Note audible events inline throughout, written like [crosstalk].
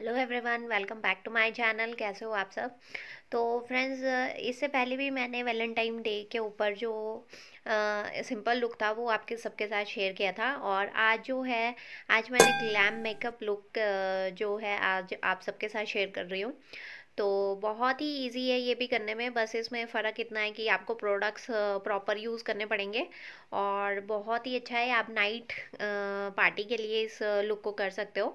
hello everyone welcome back to my channel कैसे हो आप सब तो फ्रेंड्स इससे पहले भी मैंने वैलेंटाइन डे के ऊपर जो सिंपल लुक था वो आपके सबके साथ शेयर किया था और आज जो है आज मैंने ग्लैम मेकअप लुक जो है आज आप सबके साथ शेयर कर रही हूँ तो बहुत ही इजी है ये भी करने में बस इसमें फ़र्क इतना है कि आपको प्रोडक्ट्स प्रॉपर यूज़ करने पड़ेंगे और बहुत ही अच्छा है आप नाइट पार्टी के लिए इस लुक को कर सकते हो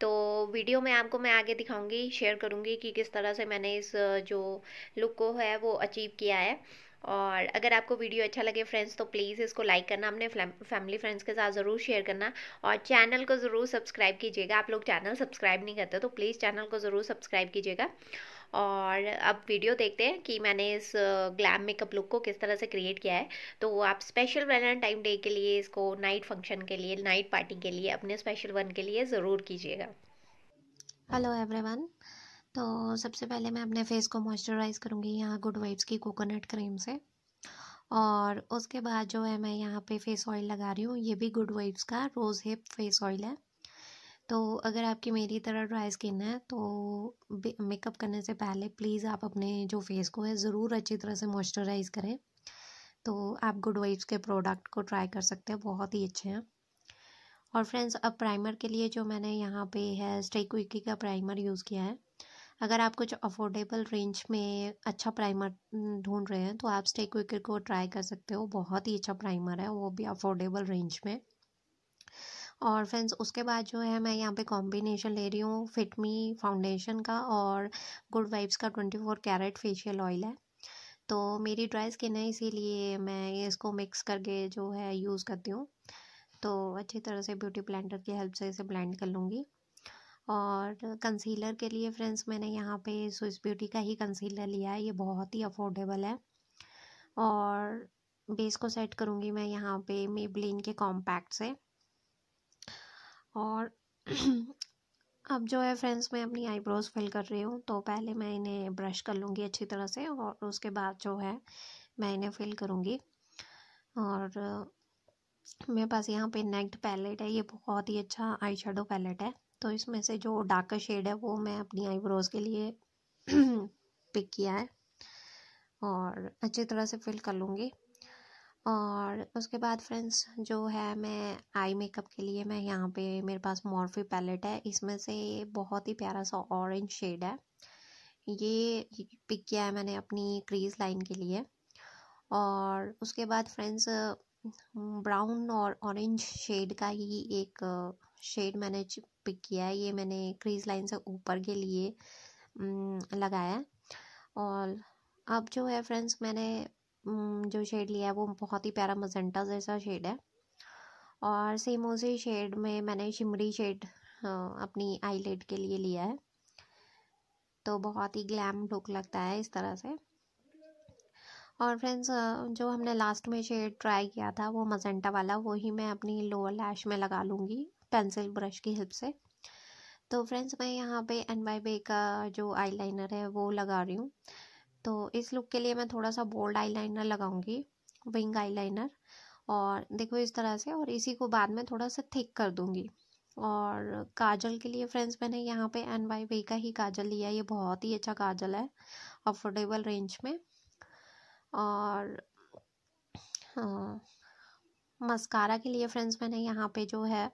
तो वीडियो में आपको मैं आगे दिखाऊंगी शेयर करूंगी कि किस तरह से मैंने इस जो लुक को है वो अचीव किया है और अगर आपको वीडियो अच्छा लगे फ्रेंड्स तो प्लीज़ इसको लाइक करना अपने फैमिली फ्रेंड्स के साथ ज़रूर शेयर करना और चैनल को ज़रूर सब्सक्राइब कीजिएगा आप लोग चैनल सब्सक्राइब नहीं करते तो प्लीज़ चैनल को ज़रूर सब्सक्राइब कीजिएगा और अब वीडियो देखते हैं कि मैंने इस ग्लैम मेकअप लुक को किस तरह से क्रिएट किया है तो आप स्पेशल वैलेंटाइन डे के लिए इसको नाइट फंक्शन के लिए नाइट पार्टी के लिए अपने स्पेशल वन के लिए ज़रूर कीजिएगा हेलो एवरीवन तो सबसे पहले मैं अपने फेस को मॉइस्चराइज़ करूँगी यहाँ गुड वाइब्स की कोकोनट क्रीम से और उसके बाद जो है मैं यहाँ पे फेस ऑयल लगा रही हूँ ये भी गुड वाइब्स का रोज़ हिप फेस ऑयल है तो अगर आपकी मेरी तरह ड्राई स्किन है तो मेकअप करने से पहले प्लीज़ आप अपने जो फेस को है ज़रूर अच्छी तरह से मॉइस्चराइज़ करें तो आप गुड वाइब्स के प्रोडक्ट को ट्राई कर सकते हैं बहुत ही अच्छे हैं और फ्रेंड्स अब प्राइमर के लिए जो मैंने यहाँ पे है स्टे क्विकी का प्राइमर यूज़ किया है अगर आप कुछ अफोर्डेबल रेंज में अच्छा प्राइमर हम्म, ढूंढ रहे हैं तो आप स्टे क्विकर को ट्राई कर सकते हो बहुत ही अच्छा प्राइमर है वो भी अफोर्डेबल रेंज में और फ्रेंड्स उसके बाद जो है मैं यहाँ पे कॉम्बिनेशन ले रही हूँ फिटमी फाउंडेशन का और गुड वाइब्स का twenty four carat facial oil है तो मेरी ड्राई स्किन है इसीलिए मैं इसको मिक्स करके जो है यूज़ करती हूँ तो अच्छी तरह से ब्यूटी ब्लेंडर की हेल्प से इसे ब्लेंड कर लूँगी और कंसीलर के लिए फ्रेंड्स मैंने यहाँ पे स्विस ब्यूटी का ही कंसीलर लिया है ये बहुत ही अफोर्डेबल है और बेस को सेट करूँगी मैं यहाँ पे मेबलिन के कॉम्पैक्ट से और [clears throat] अब जो है फ्रेंड्स मैं अपनी आईब्रोज़ फिल कर रही हूँ तो पहले मैं इन्हें ब्रश कर लूँगी अच्छी तरह से और उसके बाद जो है मैं इन्हें फिल करूँगी और मेरे पास यहाँ पे नेक्ट पैलेट है ये बहुत ही अच्छा आई शेडो पैलेट है तो इसमें से जो डार्कर शेड है वो मैं अपनी आईब्रोज़ के लिए पिक [clears throat] किया है और अच्छी तरह से फिल कर लूँगी और उसके बाद फ्रेंड्स जो है मैं आई मेकअप के लिए मैं यहाँ पे मेरे पास मॉर्फी पैलेट है इसमें से बहुत ही प्यारा सा ऑरेंज शेड है ये पिक किया है मैंने अपनी क्रीज लाइन के लिए और उसके बाद फ्रेंड्स ब्राउन और ऑरेंज शेड का ही एक शेड मैंने पिक किया है ये मैंने क्रीज लाइन से ऊपर के लिए लगाया और अब जो है फ्रेंड्स मैंने जो शेड लिया है वो बहुत ही प्यारा मजेंटा जैसा शेड है और सेम उसी शेड में मैंने शिमरी शेड अपनी आईलेट के लिए लिया है तो बहुत ही ग्लैम लुक लगता है इस तरह से और फ्रेंड्स जो हमने लास्ट में शेड ट्राई किया था वो मजेंटा वाला वही मैं अपनी लोअर लैश में लगा लूँगी पेंसिल ब्रश की हेल्प से तो फ्रेंड्स मैं यहाँ पे एन बाई बे का जो आईलाइनर है वो लगा रही हूँ तो इस लुक के लिए मैं थोड़ा सा बोल्ड आईलाइनर लगाऊंगी विंग आईलाइनर और देखो इस तरह से और इसी को बाद में थोड़ा सा थिक कर दूंगी और काजल के लिए फ्रेंड्स मैंने यहाँ पे एन वाई वे का ही काजल लिया ये बहुत ही अच्छा काजल है अफोर्डेबल रेंज में और हाँ, मस्कारा के लिए फ्रेंड्स मैंने यहाँ पे जो है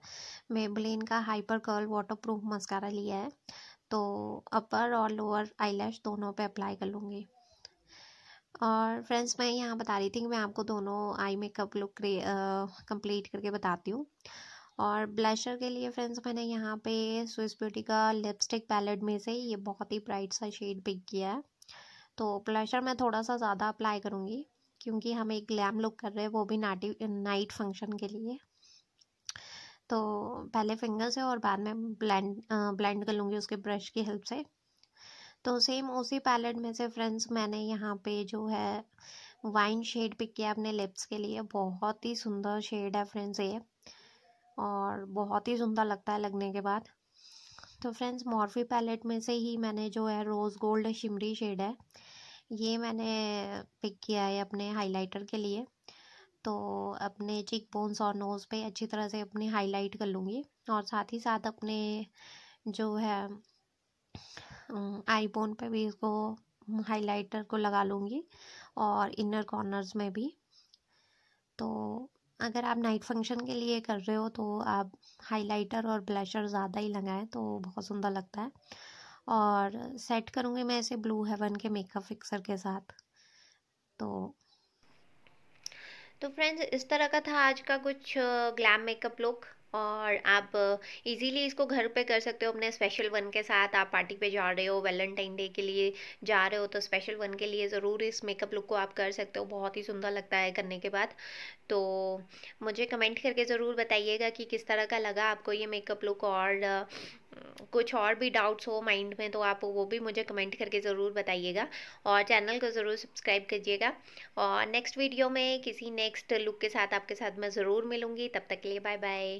मेबलिन का hyper curl waterproof mascara लिया है तो अपर और लोअर आईलैश दोनों पे अप्लाई कर लूँगी और फ्रेंड्स मैं यहाँ बता रही थी कि मैं आपको दोनों आई मेकअप लुक कंप्लीट करके बताती हूँ और ब्लशर के लिए फ्रेंड्स मैंने यहाँ पे स्विस ब्यूटी का लिपस्टिक पैलेट में से ये बहुत ही ब्राइट सा शेड पिक किया है तो ब्लशर मैं थोड़ा सा ज़्यादा अप्लाई करूँगी क्योंकि हम एक ग्लैम लुक कर रहे हैं वो भी नाटी नाइट फंक्शन के लिए तो पहले फिंगर से और बाद में ब्लेंड ब्लेंड कर लूँगी उसके ब्रश की हेल्प से तो सेम उसी पैलेट में से फ्रेंड्स मैंने यहाँ पे जो है वाइन शेड पिक किया अपने लिप्स के लिए बहुत ही सुंदर शेड है फ्रेंड्स ये और बहुत ही सुंदर लगता है लगने के बाद तो फ्रेंड्स मॉर्फी पैलेट में से ही मैंने जो है रोज़ गोल्ड शिमरी शेड है ये मैंने पिक किया है अपने हाइलाइटर के लिए तो अपने चिक बोन्स और नोज़ पे अच्छी तरह से अपनी हाईलाइट कर लूँगी और साथ ही साथ अपने जो है आई बोन पर भी इसको हाइलाइटर को लगा लूँगी और इनर कॉर्नर्स में भी तो अगर आप नाइट फंक्शन के लिए कर रहे हो तो आप हाइलाइटर और ब्लशर ज़्यादा ही लगाएं तो बहुत सुंदर लगता है और सेट करूँगी मैं ऐसे ब्लू हेवन के मेकअप फिक्सर के साथ तो तो फ्रेंड्स इस तरह का था आज का कुछ ग्लैम मेकअप लुक और आप इजीली इसको घर पे कर सकते हो अपने स्पेशल वन के साथ आप पार्टी पे जा रहे हो वैलेंटाइन डे के लिए जा रहे हो तो स्पेशल वन के लिए ज़रूर इस मेकअप लुक को आप कर सकते हो बहुत ही सुंदर लगता है करने के बाद तो मुझे कमेंट करके ज़रूर बताइएगा कि किस तरह का लगा आपको ये मेकअप लुक और कुछ और भी डाउट्स हो माइंड में तो आप वो भी मुझे कमेंट करके ज़रूर बताइएगा और चैनल को ज़रूर सब्सक्राइब कीजिएगा और नेक्स्ट वीडियो में किसी नेक्स्ट लुक के साथ आपके साथ मैं ज़रूर मिलूँगी तब तक के लिए बाय बाय